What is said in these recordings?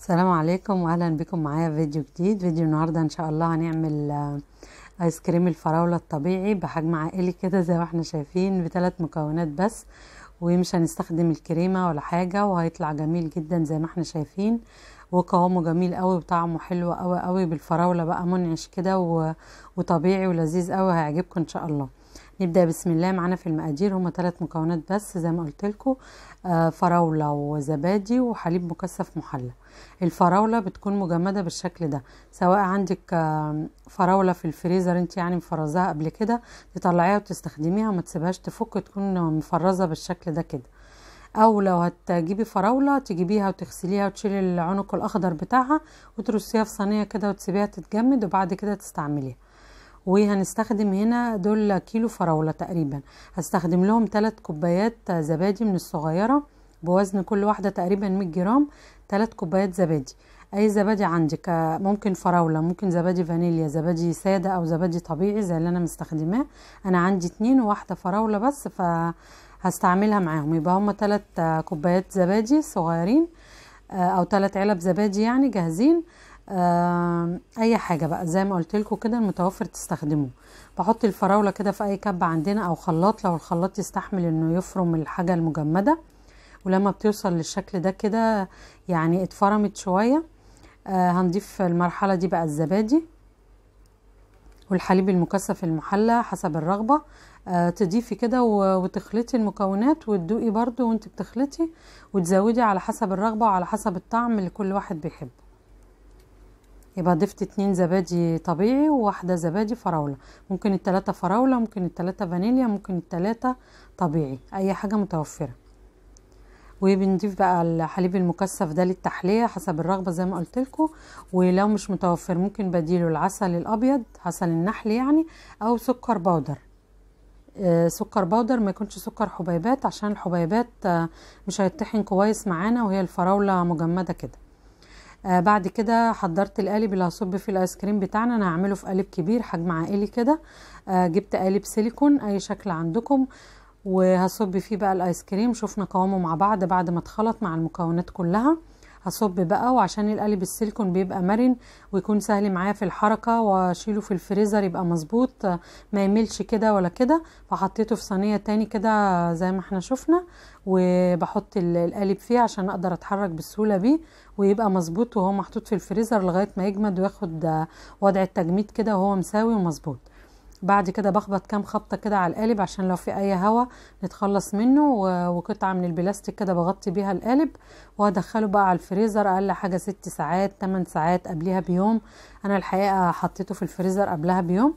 السلام عليكم واهلا بكم معايا في فيديو جديد فيديو النهارده ان شاء الله هنعمل آه، ايس كريم الفراوله الطبيعي بحجم عائلي كده زي ما احنا شايفين بثلاث مكونات بس ومش هنستخدم الكريمه ولا حاجه وهيطلع جميل جدا زي ما احنا شايفين وقوامه جميل قوي وطعمه حلو قوي قوي بالفراوله بقى منعش كده وطبيعي ولذيذ قوي هيعجبكم ان شاء الله نبدا بسم الله معانا في المقادير هما ثلاث مكونات بس زي ما قلت لكم آه، فراوله وزبادي وحليب مكثف محلى الفراوله بتكون مجمده بالشكل ده سواء عندك آه، فراوله في الفريزر انت يعني مفرزاها قبل كده تطلعيها وتستخدميها وما تسيبهاش تفك تكون مفرزه بالشكل ده كده او لو هتجيبي فراوله تجيبيها وتغسليها وتشيلي العنق الاخضر بتاعها وترصيها في صينيه كده وتسيبيها تتجمد وبعد كده تستعمليها وهنستخدم هنا دول كيلو فراولة تقريبا هستخدم لهم 3 كوبايات زبادي من الصغيرة بوزن كل واحدة تقريبا 100 جرام 3 كوبايات زبادي اي زبادي عندك ممكن فراولة ممكن زبادي فانيليا زبادي سادة او زبادي طبيعي زي اللي انا مستخدماه انا عندي اتنين وواحدة فراولة بس فهستعملها معاهم يبقى هما تلات كوبايات زبادي صغيرين او تلات علب زبادي يعني جاهزين اي حاجه بقى زي ما قلت لكم كده المتوفر تستخدمه بحط الفراوله كده في اي كب عندنا او خلاط لو الخلاط يستحمل انه يفرم الحاجه المجمده ولما بتوصل للشكل ده كده يعني اتفرمت شويه آه هنضيف المرحله دي بقى الزبادي والحليب المكثف المحلى حسب الرغبه آه تضيفي كده وتخلطي المكونات وتدوقي برده وانت بتخلطي وتزودي على حسب الرغبه وعلى حسب الطعم اللي كل واحد بيحبه يبقى ضفت اتنين زبادي طبيعي وواحدة زبادي فراولة ممكن التلاتة فراولة ممكن التلاتة فانيليا ممكن التلاتة طبيعي اي حاجة متوفرة وبنضيف بقى الحليب المكثف ده للتحلية حسب الرغبة زي ما قلتلكو ولو مش متوفر ممكن بديله العسل الابيض عسل النحل يعني او سكر بودر آه، سكر بودر ما يكونش سكر حبيبات عشان الحبيبات آه، مش هيتطحن كويس معانا وهي الفراولة مجمدة كده آه بعد كده حضرت القالب اللي هصب فيه الايس كريم بتاعنا انا هعمله في قالب كبير حجم عائلي كده آه جبت قالب سيليكون اي شكل عندكم وهصب فيه بقى الايس كريم شفنا قوامه مع بعض بعد ما اتخلط مع المكونات كلها اصب بقى وعشان القالب السيليكون بيبقى مرن ويكون سهل معايا في الحركه واشيله في الفريزر يبقى مظبوط ما يملش كده ولا كده فحطيته في صينيه تاني كده زي ما احنا شفنا وبحط القالب فيه عشان اقدر اتحرك بسهوله بيه ويبقى مظبوط وهو محطوط في الفريزر لغايه ما يجمد وياخد وضع التجميد كده وهو مساوي ومظبوط بعد كده بخبط كام خبطه كده على القالب عشان لو في اي هوا نتخلص منه وقطعه من البلاستيك كده بغطي بيها القالب وادخله بقى على الفريزر اقل حاجه ست ساعات تمن ساعات قبلها بيوم انا الحقيقه حطيته في الفريزر قبلها بيوم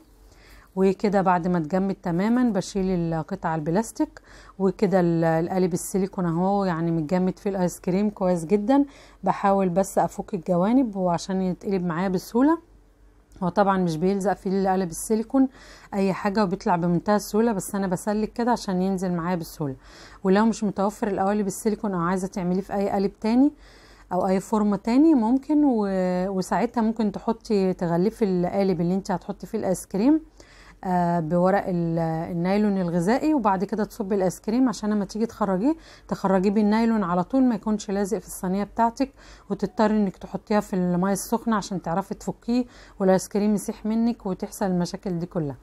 وكده بعد ما اتجمد تماما بشيل القطعه البلاستيك وكده القالب السيليكون اهو يعني متجمد فيه الايس كريم كويس جدا بحاول بس افك الجوانب وعشان يتقلب معايا بسهوله هو طبعا مش بيلزق في القالب السيليكون اي حاجه وبيطلع بمنتهى السهوله بس انا بسلك كده عشان ينزل معايا بسهوله ولو مش متوفر القوالب السيليكون او عايزه تعمليه في اي قالب تاني او اي فورمة تاني ممكن و... وساعتها ممكن تحطي تغلفي القالب اللي انت هتحطي فيه الايس كريم آه، بورق النايلون الغذائي وبعد كده تصبي الايس كريم عشان لما تيجي تخرجيه تخرجيه بالنايلون على طول ما يكونش لازق في الصينيه بتاعتك وتضطري انك تحطيها في الميه السخنه عشان تعرفي تفكيه والايس كريم يسيح منك وتحصل المشاكل دي كلها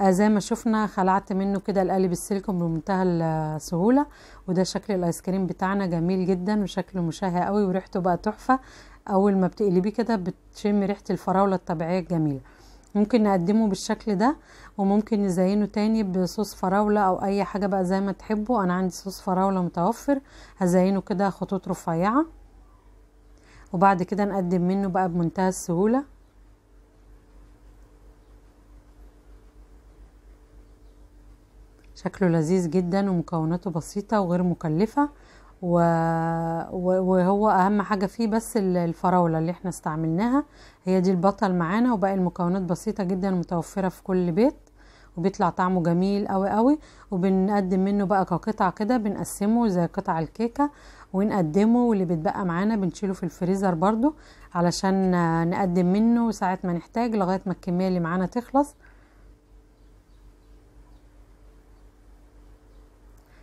آه، زي ما شفنا خلعت منه كده القالب السيليكون بمنتهى السهوله وده شكل الايس كريم بتاعنا جميل جدا وشكله مشهي قوي وريحته بقى تحفه اول ما بتقلبيه كده بتشمي ريحه الفراوله الطبيعيه الجميله ممكن نقدمه بالشكل ده وممكن نزينه تاني بصوص فراولة او اي حاجة بقى زي ما تحبوا انا عندي صوص فراولة متوفر هزينه كده خطوط رفيعة وبعد كده نقدم منه بقى بمنتهى السهولة شكله لذيذ جدا ومكوناته بسيطة وغير مكلفة وهو اهم حاجه فيه بس الفراوله اللي احنا استعملناها هي دي البطل معانا وباقي المكونات بسيطه جدا متوفره في كل بيت وبيطلع طعمه جميل قوي قوي وبنقدم منه بقى كقطع كده بنقسمه زي قطع الكيكه ونقدمه واللي بيتبقى معانا بنشيله في الفريزر برضو علشان نقدم منه ساعه ما نحتاج لغايه ما الكميه اللي معانا تخلص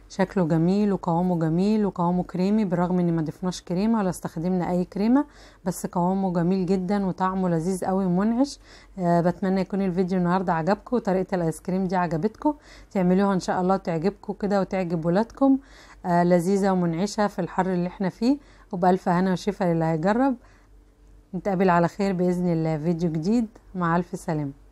شكله جميل وقوامه جميل وقوامه كريمي بالرغم ان ما ضفناش كريمه ولا استخدمنا اي كريمه بس قوامه جميل جدا وطعمه لذيذ قوي ومنعش آه بتمنى يكون الفيديو النهارده عجبكم وطريقه الايس كريم دي عجبتكم تعملوها ان شاء الله تعجبكم كده وتعجب ولادكم آه لذيذه ومنعشه في الحر اللي احنا فيه وبالف هنا وشفا للي هيجرب نتقابل على خير باذن الله فيديو جديد مع الف سلامه